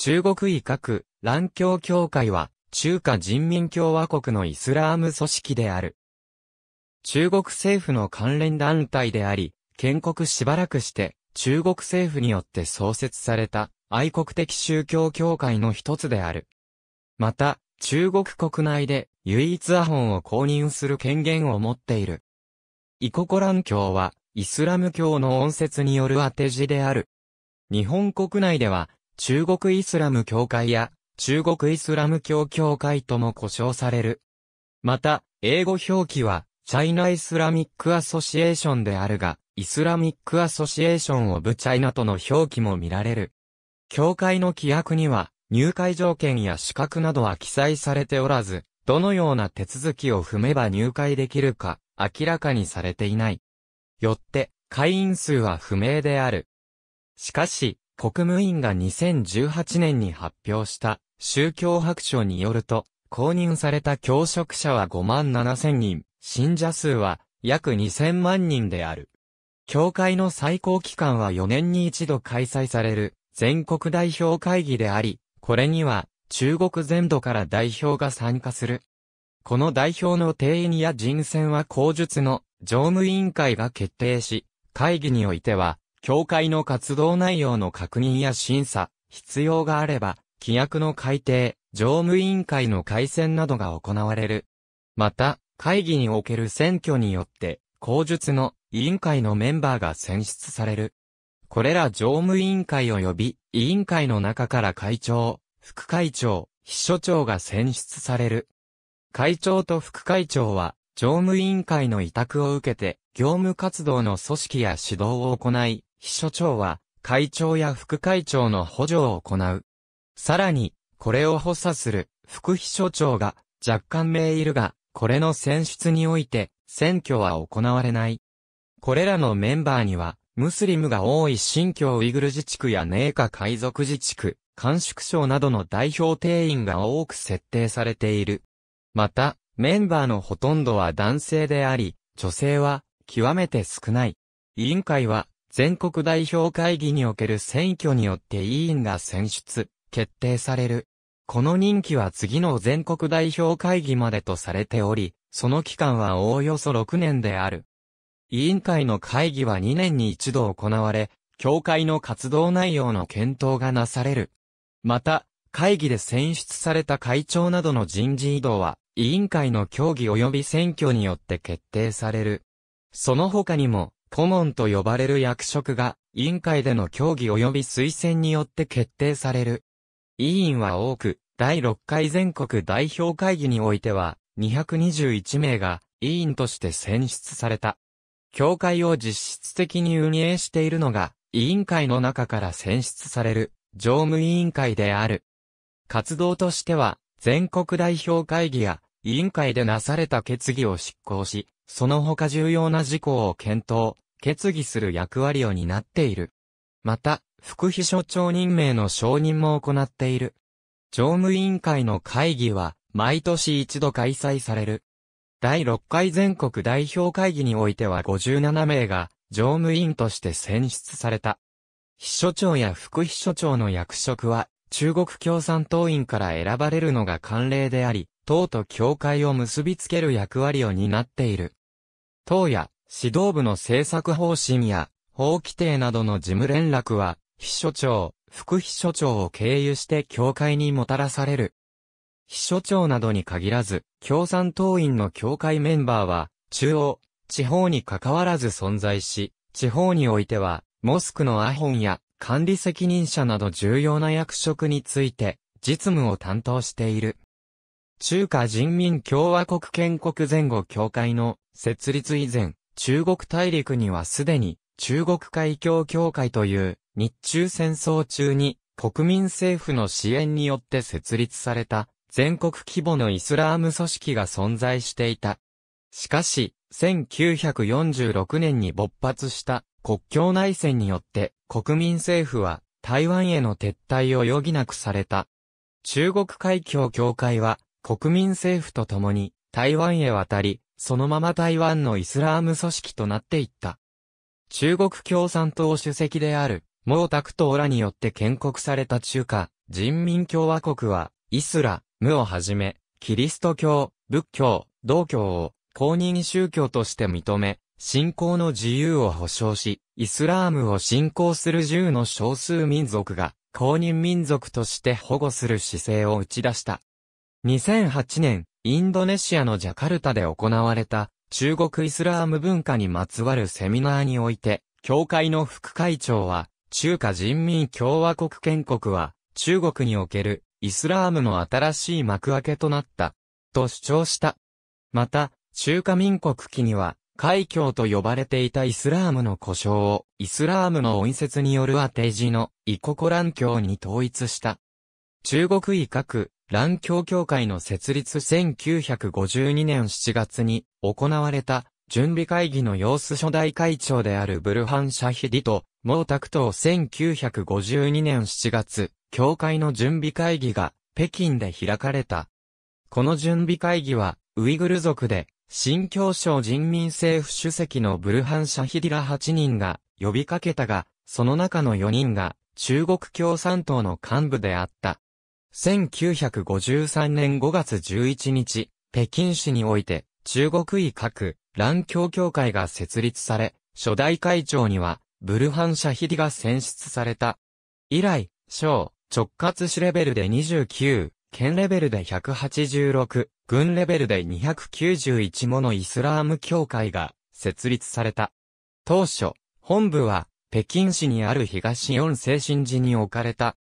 中国医学、蘭教協会は、中華人民共和国のイスラーム組織である。中国政府の関連団体であり、建国しばらくして、中国政府によって創設された、愛国的宗教協会の一つである。また、中国国内で唯一アホンを公認する権限を持っている。イココラン教は、イスラム教の音節による当て字である。日本国内では、中国イスラム教会や中国イスラム教教会とも呼称される。また、英語表記は、チャイナ・イスラミック・アソシエーションであるが、イスラミック・アソシエーション・オブ・チャイナとの表記も見られる。教会の規約には、入会条件や資格などは記載されておらず、どのような手続きを踏めば入会できるか、明らかにされていない。よって、会員数は不明である。しかし、国務院が2018年に発表した宗教白書によると、公認された教職者は5万7千人、信者数は約2000万人である。教会の最高機関は4年に一度開催される全国代表会議であり、これには中国全土から代表が参加する。この代表の定員や人選は口述の常務委員会が決定し、会議においては協会の活動内容の確認や審査、必要があれば、規約の改定、常務委員会の改選などが行われる。また、会議における選挙によって、口述の委員会のメンバーが選出される。これら常務委員会及び、委員会の中から会長、副会長、秘書長が選出される。会長と副会長は、常務委員会の委託を受けて、業務活動の組織や指導を行い、秘書長は、会長や副会長の補助を行う。さらに、これを補佐する副秘書長が若干名いるが、これの選出において選挙は行われない。これらのメンバーには、ムスリムが多い新疆ウイグル自治区や寧夏海賊自治区、監縮省などの代表定員が多く設定されている。また、メンバーのほとんどは男性であり、女性は極めて少ない。委員会は全国代表会議における選挙によって委員が選出、決定される。この任期は次の全国代表会議までとされており、その期間はおおよそ6年である。委員会の会議は2年に一度行われ、協会の活動内容の検討がなされる。また、会議で選出された会長などの人事異動は、委員会の協議及び選挙によって決定される。その他にも、顧問と呼ばれる役職が、委員会での協議及び推薦によって決定される。委員は多く、第6回全国代表会議においては、221名が委員として選出された。協会を実質的に運営しているのが、委員会の中から選出される、常務委員会である。活動としては、全国代表会議や、委員会でなされた決議を執行し、その他重要な事項を検討、決議する役割を担っている。また、副秘書長任命の承認も行っている。常務委員会の会議は、毎年一度開催される。第6回全国代表会議においては57名が、常務委員として選出された。秘書長や副秘書長の役職は、中国共産党員から選ばれるのが慣例であり、党と教会を結びつける役割を担っている。党や指導部の政策方針や法規定などの事務連絡は、秘書長、副秘書長を経由して教会にもたらされる。秘書長などに限らず、共産党員の教会メンバーは、中央、地方に関わらず存在し、地方においては、モスクのアホンや管理責任者など重要な役職について、実務を担当している。中華人民共和国建国前後協会の設立以前、中国大陸にはすでに中国海峡協会という日中戦争中に国民政府の支援によって設立された全国規模のイスラーム組織が存在していた。しかし、1946年に勃発した国境内戦によって国民政府は台湾への撤退を余儀なくされた。中国海峡協会は国民政府と共に台湾へ渡り、そのまま台湾のイスラーム組織となっていった。中国共産党主席である、毛沢東らによって建国された中華、人民共和国は、イスラ、ムをはじめ、キリスト教、仏教、道教を公認宗教として認め、信仰の自由を保障し、イスラームを信仰する10の少数民族が公認民族として保護する姿勢を打ち出した。2008年、インドネシアのジャカルタで行われた、中国イスラーム文化にまつわるセミナーにおいて、協会の副会長は、中華人民共和国建国は、中国における、イスラームの新しい幕開けとなった、と主張した。また、中華民国期には、海峡と呼ばれていたイスラームの故障を、イスラームの音節による当て字の、イココラン教に統一した。中国医学、蘭教協会の設立1952年7月に行われた準備会議の様子初代会長であるブルハン・シャヒディと毛沢東1952年7月、協会の準備会議が北京で開かれた。この準備会議はウイグル族で新教省人民政府主席のブルハン・シャヒディら8人が呼びかけたが、その中の4人が中国共産党の幹部であった。1953年5月11日、北京市において、中国医各、蘭教協会が設立され、初代会長には、ブルハン・シャヒディが選出された。以来、省、直轄市レベルで29、県レベルで186、軍レベルで291ものイスラーム協会が設立された。当初、本部は、北京市にある東四精神寺に置かれた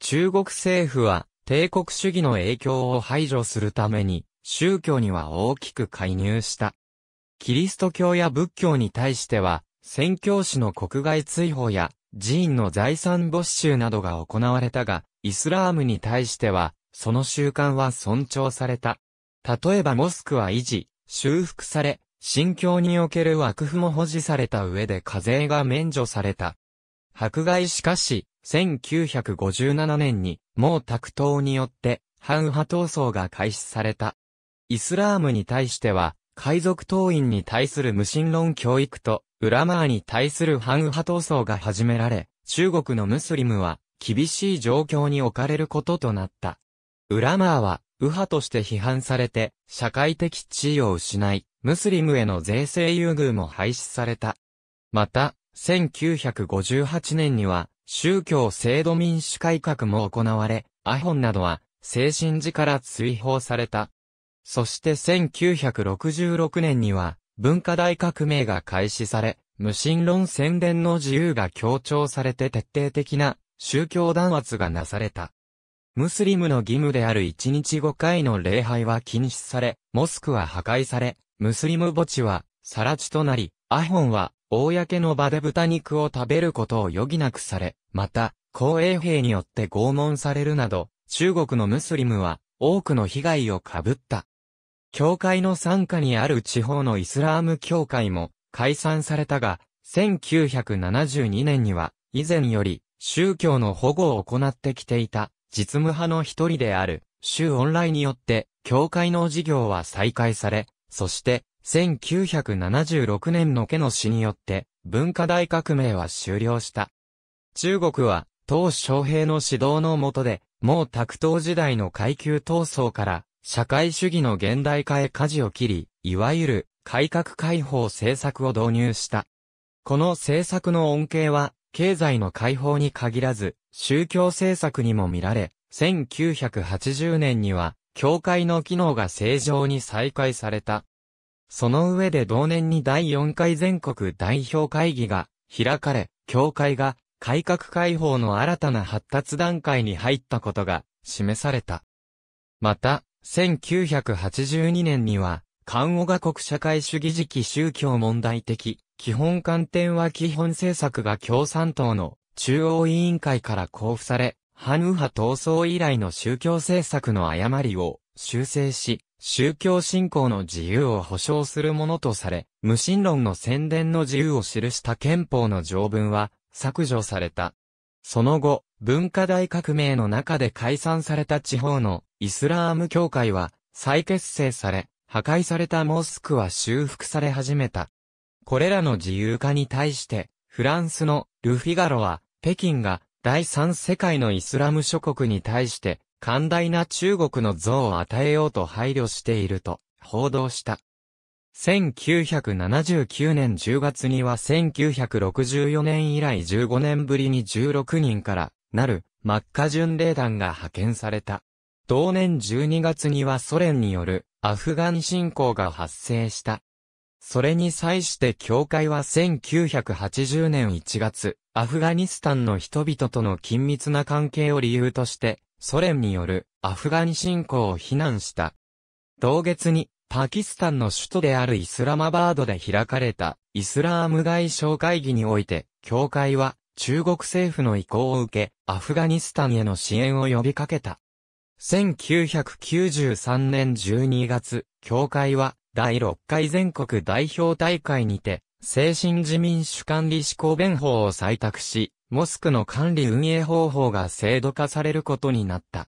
中国政府は帝国主義の影響を排除するために宗教には大きく介入した。キリスト教や仏教に対しては宣教師の国外追放や寺院の財産没収などが行われたが、イスラームに対してはその習慣は尊重された。例えばモスクは維持、修復され、信教における枠譜も保持された上で課税が免除された。迫害しかし、1957年に、毛沢東によって、反派闘争が開始された。イスラームに対しては、海賊党員に対する無神論教育と、ウラマーに対する反派闘争が始められ、中国のムスリムは、厳しい状況に置かれることとなった。ウラマーは、右派として批判されて、社会的地位を失い、ムスリムへの税制優遇も廃止された。また、1958年には、宗教制度民主改革も行われ、アホンなどは、精神寺から追放された。そして1966年には、文化大革命が開始され、無神論宣伝の自由が強調されて徹底的な宗教弾圧がなされた。ムスリムの義務である1日5回の礼拝は禁止され、モスクは破壊され、ムスリム墓地は、さら地となり、アホンは、公の場で豚肉を食べることを余儀なくされ、また、公衛兵によって拷問されるなど、中国のムスリムは多くの被害を被った。教会の参加にある地方のイスラーム教会も解散されたが、1972年には以前より宗教の保護を行ってきていた実務派の一人である州オンラインによって教会の事業は再開され、そして1976年の家の死によって、文化大革命は終了した。中国は、当昌平の指導の下で、もう卓党時代の階級闘争から、社会主義の現代化へ舵を切り、いわゆる、改革開放政策を導入した。この政策の恩恵は、経済の解放に限らず、宗教政策にも見られ、1980年には、教会の機能が正常に再開された。その上で同年に第4回全国代表会議が開かれ、協会が改革開放の新たな発達段階に入ったことが示された。また、1982年には、緩和が国社会主義時期宗教問題的、基本観点は基本政策が共産党の中央委員会から交付され、反右派闘争以来の宗教政策の誤りを修正し、宗教信仰の自由を保障するものとされ、無神論の宣伝の自由を記した憲法の条文は削除された。その後、文化大革命の中で解散された地方のイスラーム教会は再結成され、破壊されたモスクは修復され始めた。これらの自由化に対して、フランスのルフィガロは、北京が第三世界のイスラム諸国に対して寛大な中国の像を与えようと配慮していると報道した。1979年10月には1964年以来15年ぶりに16人からなるマッカ巡礼団が派遣された。同年12月にはソ連によるアフガン侵攻が発生した。それに際して教会は1980年1月、アフガニスタンの人々との緊密な関係を理由として、ソ連によるアフガニ侵攻を非難した。同月に、パキスタンの首都であるイスラマバードで開かれたイスラーム外相会議において、協会は中国政府の意向を受け、アフガニスタンへの支援を呼びかけた。1993年12月、協会は第6回全国代表大会にて、精神自民主管理施行弁法を採択し、モスクの管理運営方法が制度化されることになった。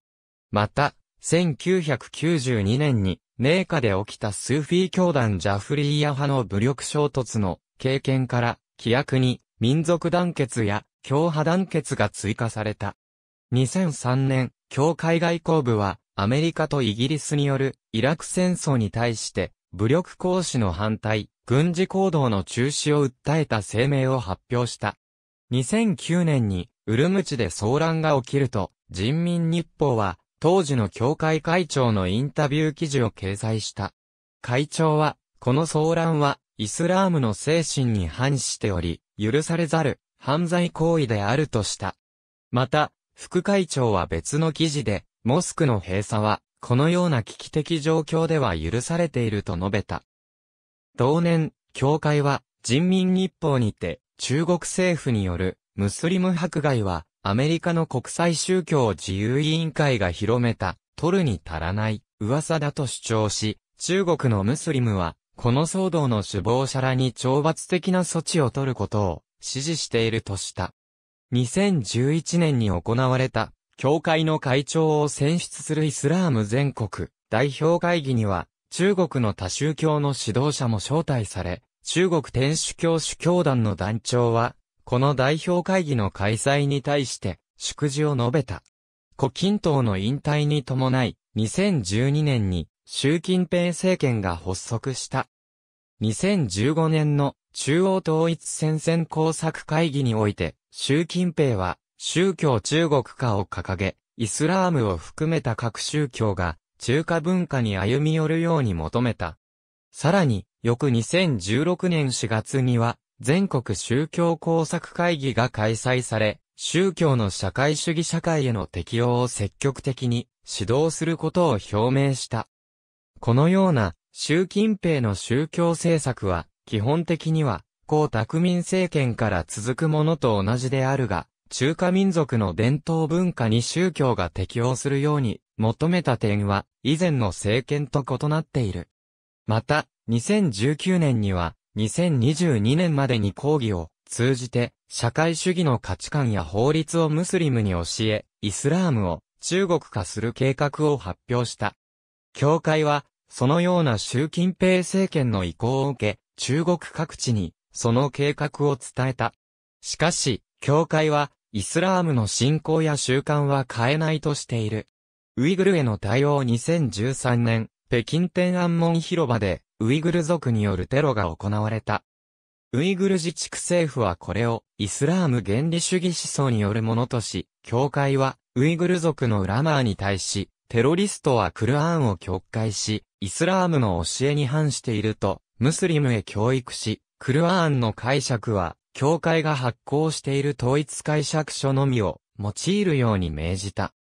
また、1992年に、名下で起きたスーフィー教団ジャフリーヤ派の武力衝突の経験から、規約に民族団結や共派団結が追加された。2003年、教会外交部は、アメリカとイギリスによるイラク戦争に対して、武力行使の反対、軍事行動の中止を訴えた声明を発表した。2009年に、ウルムチで騒乱が起きると、人民日報は、当時の教会会長のインタビュー記事を掲載した。会長は、この騒乱は、イスラームの精神に反しており、許されざる、犯罪行為であるとした。また、副会長は別の記事で、モスクの閉鎖は、このような危機的状況では許されていると述べた。同年、教会は人民日報にて中国政府によるムスリム迫害はアメリカの国際宗教自由委員会が広めた取るに足らない噂だと主張し、中国のムスリムはこの騒動の首謀者らに懲罰的な措置を取ることを支持しているとした。2011年に行われた協会の会長を選出するイスラーム全国代表会議には、中国の多宗教の指導者も招待され、中国天主教主教団の団長は、この代表会議の開催に対して、祝辞を述べた。古近東の引退に伴い、2012年に、習近平政権が発足した。2015年の中央統一戦線工作会議において、習近平は宗教中国化を掲げ、イスラームを含めた各宗教が中華文化に歩み寄るように求めた。さらに、翌2016年4月には、全国宗教工作会議が開催され、宗教の社会主義社会への適用を積極的に指導することを表明した。このような習近平の宗教政策は基本的には江沢民政権から続くものと同じであるが、中華民族の伝統文化に宗教が適応するように求めた点は以前の政権と異なっている。また、2019年には2022年までに講義を通じて社会主義の価値観や法律をムスリムに教え、イスラームを中国化する計画を発表した。教会は、そのような習近平政権の意向を受け、中国各地に、その計画を伝えた。しかし、教会は、イスラームの信仰や習慣は変えないとしている。ウイグルへの対応2013年、北京天安門広場で、ウイグル族によるテロが行われた。ウイグル自治区政府はこれを、イスラーム原理主義思想によるものとし、教会は、ウイグル族のウラマーに対し、テロリストはクルアーンを曲解し、イスラームの教えに反していると、ムスリムへ教育し、クルアーンの解釈は、教会が発行している統一解釈書のみを用いるように命じた。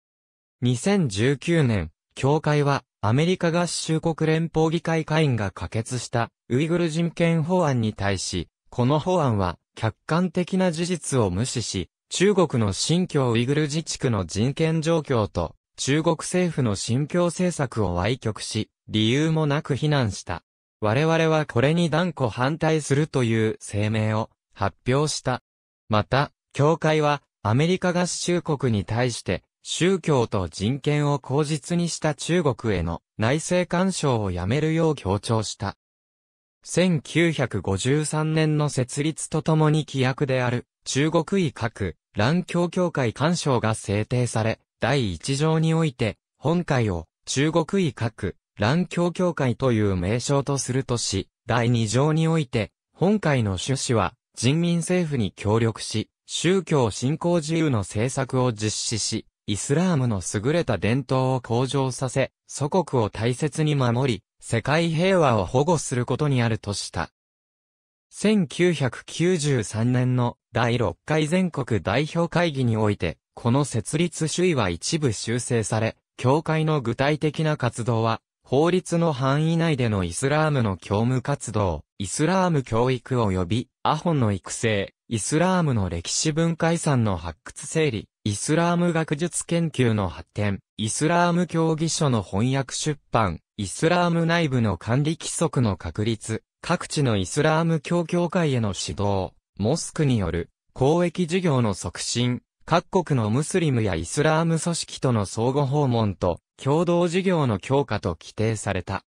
2019年、教会はアメリカ合衆国連邦議会会員が可決したウイグル人権法案に対し、この法案は客観的な事実を無視し、中国の新疆ウイグル自治区の人権状況と中国政府の新疆政策を歪曲し、理由もなく非難した。我々はこれに断固反対するという声明を発表した。また、教会はアメリカ合衆国に対して宗教と人権を口実にした中国への内政干渉をやめるよう強調した。1953年の設立とともに規約である中国医各乱教協会干渉が制定され、第1条において、本会を中国医各乱教協会という名称とするとし、第2条において、本会の趣旨は人民政府に協力し、宗教信仰自由の政策を実施し、イスラームの優れた伝統を向上させ、祖国を大切に守り、世界平和を保護することにあるとした。1993年の第6回全国代表会議において、この設立主意は一部修正され、教会の具体的な活動は、法律の範囲内でのイスラームの教務活動、イスラーム教育及びアホンの育成、イスラームの歴史文化遺産の発掘整理、イスラーム学術研究の発展、イスラーム教義書の翻訳出版、イスラーム内部の管理規則の確立、各地のイスラーム教協会への指導、モスクによる公益事業の促進、各国のムスリムやイスラーム組織との相互訪問と共同事業の強化と規定された。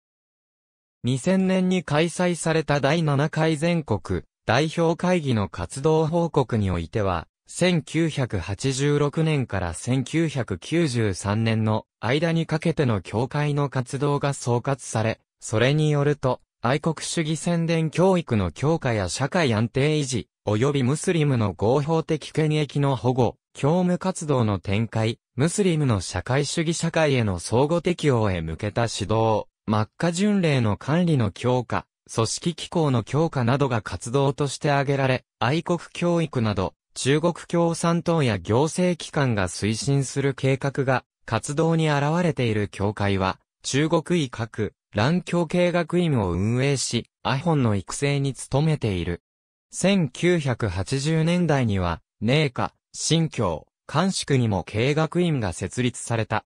2000年に開催された第7回全国代表会議の活動報告においては、1986年から1993年の間にかけての教会の活動が総括され、それによると、愛国主義宣伝教育の強化や社会安定維持、及びムスリムの合法的権益の保護、教務活動の展開、ムスリムの社会主義社会への相互適応へ向けた指導、真っ赤巡礼の管理の強化、組織機構の強化などが活動として挙げられ、愛国教育など、中国共産党や行政機関が推進する計画が、活動に現れている教会は、中国医学、蘭教系学院を運営し、アホンの育成に努めている。1980年代には、寧夏、新教、韓宿にも経学院が設立された。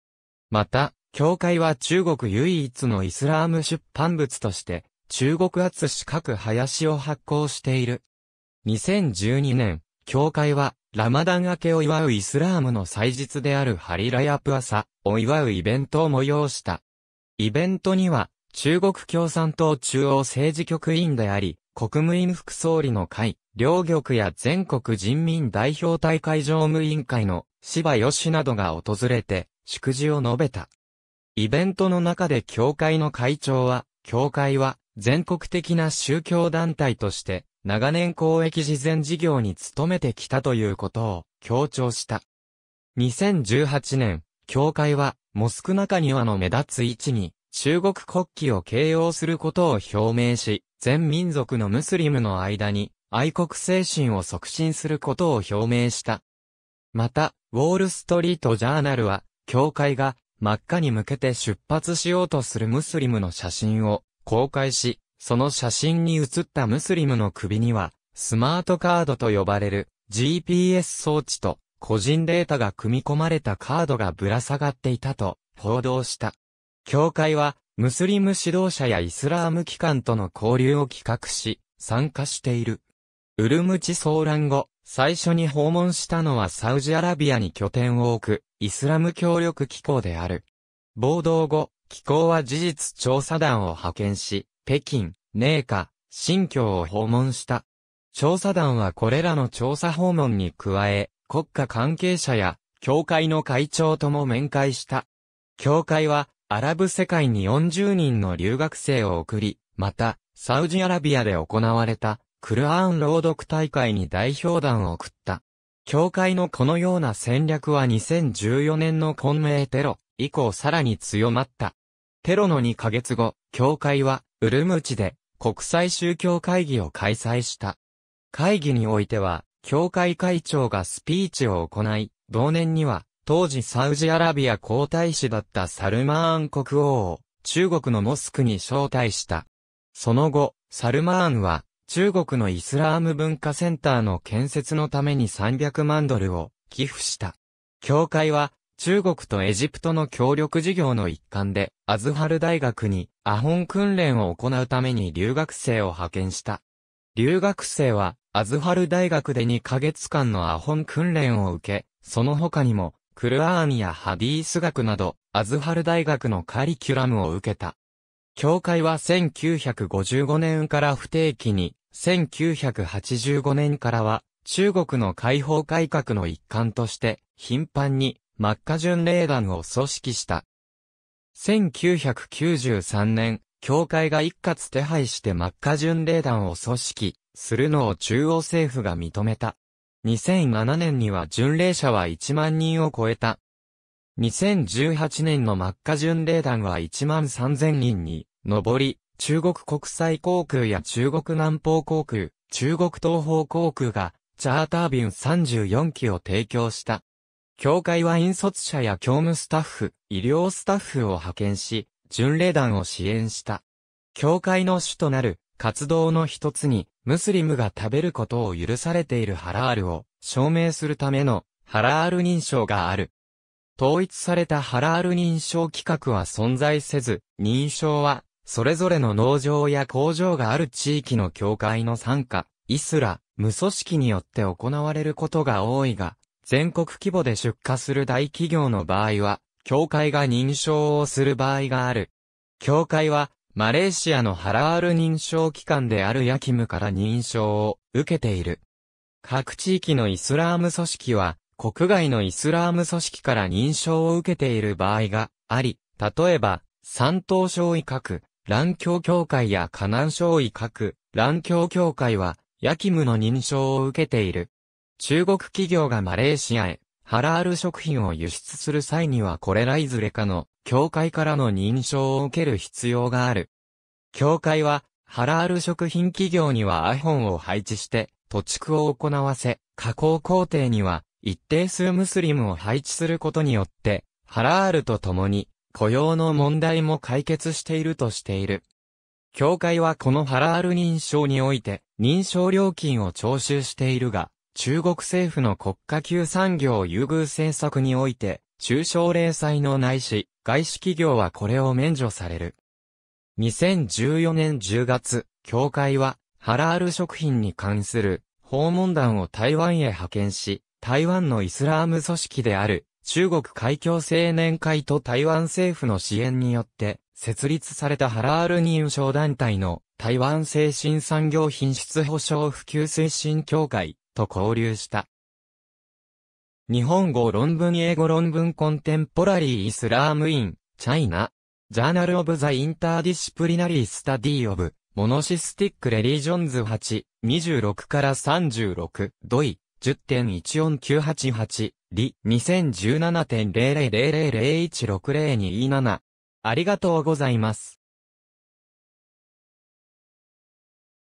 また、教会は中国唯一のイスラーム出版物として、中国厚四角林を発行している。2012年、教会は、ラマダン明けを祝うイスラームの祭日であるハリラヤプアサを祝うイベントを催した。イベントには、中国共産党中央政治局委員であり、国務院副総理の会、両局や全国人民代表大会常務委員会の芝義などが訪れて、祝辞を述べた。イベントの中で教会の会長は、教会は、全国的な宗教団体として、長年公益慈善事業に努めてきたということを強調した。2018年、教会は、モスク中庭の目立つ位置に、中国国旗を掲揚することを表明し、全民族のムスリムの間に、愛国精神を促進することを表明した。また、ウォールストリートジャーナルは、教会が、真っ赤に向けて出発しようとするムスリムの写真を公開し、その写真に写ったムスリムの首には、スマートカードと呼ばれる GPS 装置と個人データが組み込まれたカードがぶら下がっていたと報道した。教会は、ムスリム指導者やイスラーム機関との交流を企画し、参加している。ウルムチ騒乱後、最初に訪問したのはサウジアラビアに拠点を置く、イスラム協力機構である。暴動後、機構は事実調査団を派遣し、北京、寧夏、新疆を訪問した。調査団はこれらの調査訪問に加え、国家関係者や、教会の会長とも面会した。教会は、アラブ世界に40人の留学生を送り、また、サウジアラビアで行われた、クルアーン朗読大会に代表団を送った。教会のこのような戦略は2014年の混迷テロ以降さらに強まった。テロの2ヶ月後、教会は、ウルムチで、国際宗教会議を開催した。会議においては、教会会長がスピーチを行い、同年には、当時サウジアラビア皇太子だったサルマーン国王を、中国のモスクに招待した。その後、サルマーンは、中国のイスラーム文化センターの建設のために300万ドルを寄付した。教会は中国とエジプトの協力事業の一環で、アズハル大学にアホン訓練を行うために留学生を派遣した。留学生は、アズハル大学で2ヶ月間のアホン訓練を受け、その他にも、クルアーミやハディース学など、アズハル大学のカリキュラムを受けた。教会は1955年から不定期に、1985年からは、中国の解放改革の一環として、頻繁にマッカジュン団を組織した。1993年、教会が一括手配してマッカジュン団を組織するのを中央政府が認めた。2007年には巡礼者は1万人を超えた。2018年のマッカ巡礼団は1万3000人に上り、中国国際航空や中国南方航空、中国東方航空がチャーター便34機を提供した。協会は引率者や教務スタッフ、医療スタッフを派遣し、巡礼団を支援した。教会の主となる活動の一つに、ムスリムが食べることを許されているハラールを証明するためのハラール認証がある。統一されたハラール認証規格は存在せず、認証は、それぞれの農場や工場がある地域の教会の参加、イスラ、無組織によって行われることが多いが、全国規模で出荷する大企業の場合は、協会が認証をする場合がある。協会は、マレーシアのハラール認証機関であるヤキムから認証を受けている。各地域のイスラーム組織は、国外のイスラーム組織から認証を受けている場合があり、例えば、三島省医各、蘭教協会や河南省医各、蘭教協会は、ヤキムの認証を受けている。中国企業がマレーシアへ、ハラール食品を輸出する際にはこれらいずれかの、協会からの認証を受ける必要がある。協会は、ハラール食品企業には iPhone を配置して、土地区を行わせ、加工工程には、一定数ムスリムを配置することによって、ハラールと共に、雇用の問題も解決しているとしている。協会はこのハラール認証において、認証料金を徴収しているが、中国政府の国家級産業優遇政策において、中小零細のないし、外資企業はこれを免除される。2014年10月、協会は、ハラール食品に関する訪問団を台湾へ派遣し、台湾のイスラーム組織である中国海峡青年会と台湾政府の支援によって設立されたハラール認証団体の台湾精神産業品質保障普及推進協会と交流した。日本語論文英語論文コンテンポラリーイスラームイン、チャイナ、ジャーナルオブザインターディシプリナリースタディオブ、モノシスティックレリジョンズ8、26から36、ドイ、10.14988、リ、2017.00000160227。ありがとうございます。